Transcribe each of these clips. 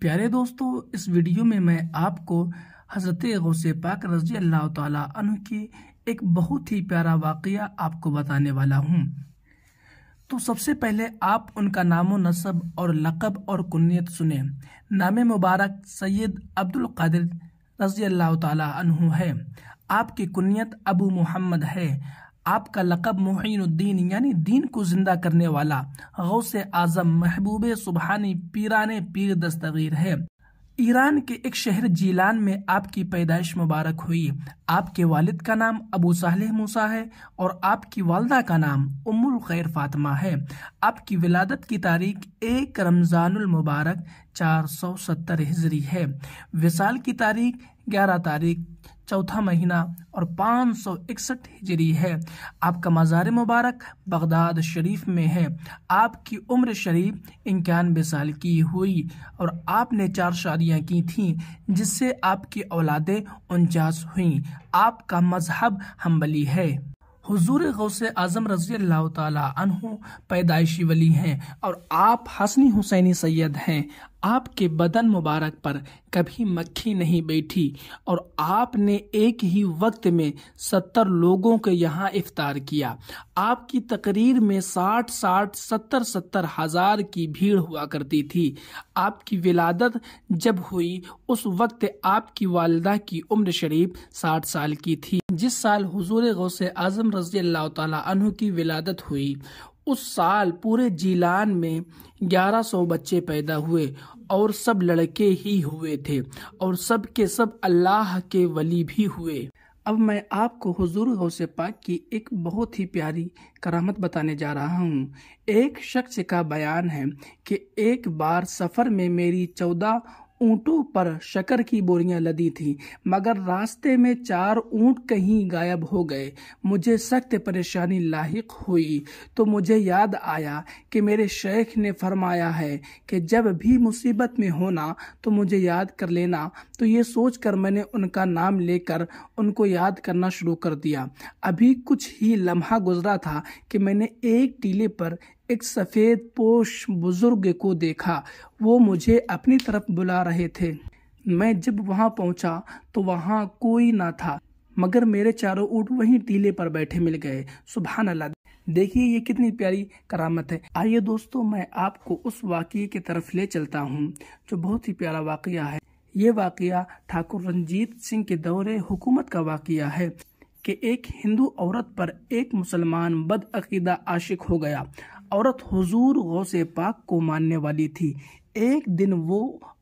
प्यारे दोस्तों इस वीडियो में मैं आपको हज़रत गौसे पाक रजी अल्लाह तु की एक बहुत ही प्यारा वाक़ आपको बताने वाला हूँ तो सबसे पहले आप उनका नामो नसब और लक़ब और कुन्नीत सुने नाम मुबारक सैयद अब्दुल कादिर रजी अल्लाह तु है आपकी कुन्नीत अबू मोहम्मद है आपका लकब मोहिनुद्दीन यानी दीन को जिंदा करने वाला गौ आजम महबूब सुबहानी पीरान पीर दस्तगीर है ईरान के एक शहर जीलान में आपकी पैदाइश मुबारक हुई आपके वालिद का नाम अबू साहल मूसा है और आपकी वालदा का नाम उमुल खैर फातिमा है आपकी विलादत की तारीख एक रमज़ानुल मुबारक चार सौ सत्तर हिजरी है विसाल की तारीख ग्यारह तारीख चौथा महीना और पाँच सौ इकसठ हिजरी है आपका मज़ार मुबारक बगदाद शरीफ में है आपकी उम्र शरीफ इक्यानवे साल की हुई और आपने चार शादियां की थीं जिससे आपकी औलादें उनचास हुईं आपका मजहब हम्बली है हुजूर गौस आज़म रजी अल्लाह पैदाइशी वली हैं और आप हसनी हुसैनी सैयद हैं आपके बदन मुबारक पर कभी मक्खी नहीं बैठी और आपने एक ही वक्त में सत्तर लोगों के यहाँ इफ्तार किया आपकी तकरीर में साठ साठ सत्तर सत्तर हजार की भीड़ हुआ करती थी आपकी विलादत जब हुई उस वक्त आपकी वालदा की उम्र शरीफ साठ साल की थी जिस साल हुजूर गौसे आजम रजी अल्लाह तु की विलादत हुई उस साल पूरे जिलान में 1100 बच्चे पैदा हुए और सब लड़के ही हुए थे और सब के सब अल्लाह के वली भी हुए अब मैं आपको हुजूर गौस पाक की एक बहुत ही प्यारी करामत बताने जा रहा हूँ एक शख्स का बयान है कि एक बार सफ़र में मेरी चौदह ऊंटों पर शकर की बोरियां लदी थी मगर रास्ते में चार ऊंट कहीं गायब हो गए मुझे सख्त परेशानी लाक हुई तो मुझे याद आया कि मेरे शेख ने फरमाया है कि जब भी मुसीबत में होना तो मुझे याद कर लेना तो ये सोच कर मैंने उनका नाम लेकर उनको याद करना शुरू कर दिया अभी कुछ ही लम्हा गुजरा था कि मैंने एक टीले पर एक सफ़ेद पोश बुज़ुर्ग को देखा वो मुझे अपनी तरफ बुला रहे थे मैं जब वहाँ पहुँचा तो वहाँ कोई ना था मगर मेरे चारों ऊँट वहीं टीले पर बैठे मिल गए सुबह अल्लाह देखिए ये कितनी प्यारी करामत है आइए दोस्तों मैं आपको उस वाक़े की तरफ ले चलता हूँ जो बहुत ही प्यारा वाक़ है ये वाक़ ठाकुर रंजीत सिंह के दौरे हुकूमत का वाक़ है कि एक हिंदू औरत पर एक मुसलमान बदअीदा आशिक हो गया औरत हुजूर गौसे पाक को मानने वाली थी एक दिन वो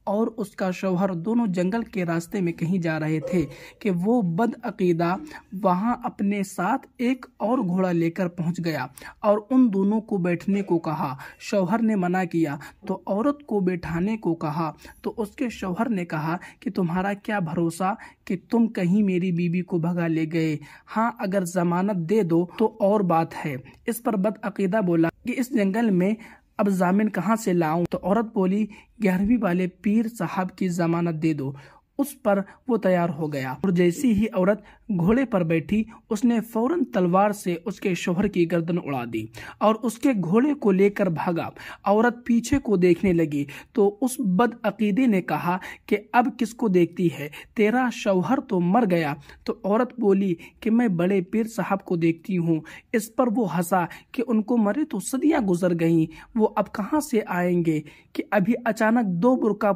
और उसका शौहर दोनों जंगल के रास्ते में कहीं जा रहे थे कि वो बदअकीदा वहाँ अपने साथ एक और घोड़ा लेकर पहुँच गया और उन दोनों को बैठने को कहा शौहर ने मना किया तो औरत को बैठाने को कहा तो उसके शौहर ने कहा कि तुम्हारा क्या भरोसा कि तुम कहीं मेरी बीवी को भगा ले गए हाँ अगर जमानत दे दो तो और बात है इस पर बद अकीदा बोला कि इस जंगल में अब जामिन कहाँ से लाऊं तो औरत बोली ग्यारहवीं वाले पीर साहब की जमानत दे दो उस पर वो तैयार हो गया और जैसी ही औरत घोड़े पर बैठी उसने फौरन तलवार से उसके शोहर की गर्दन उड़ा दी और उसके घोड़े को लेकर भागा औरत पीछे को देखने लगी तो उस बदअकीदे ने कहा कि अब किसको देखती है तेरा शौहर तो मर गया तो औरत बोली कि मैं बड़े पीर साहब को देखती हूँ इस पर वो हंसा कि उनको मरे तो सदियाँ गुजर गईं वो अब कहाँ से आएंगे कि अभी अचानक दो बुरका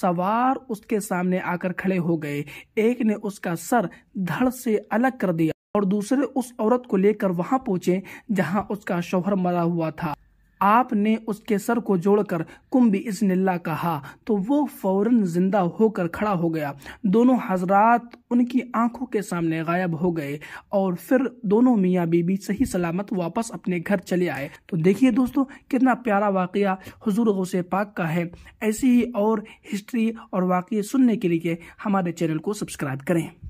सवार उसके सामने आकर खड़े हो गए एक ने उसका सर धड़ से अलग कर दिया और दूसरे उस औरत को लेकर वहां पहुंचे जहां उसका शोहर मरा हुआ था आपने उसके सर को जोड़कर कुंभ इसनिल्ला कहा तो वो फौरन जिंदा होकर खड़ा हो गया दोनों हजरात उनकी आंखों के सामने गायब हो गए और फिर दोनों मियाँ बीबी सही सलामत वापस अपने घर चले आए तो देखिए दोस्तों कितना प्यारा वाक़ हजूर गौसे पाक का है ऐसी ही और हिस्ट्री और वाक़ सुनने के लिए हमारे चैनल को सब्सक्राइब करें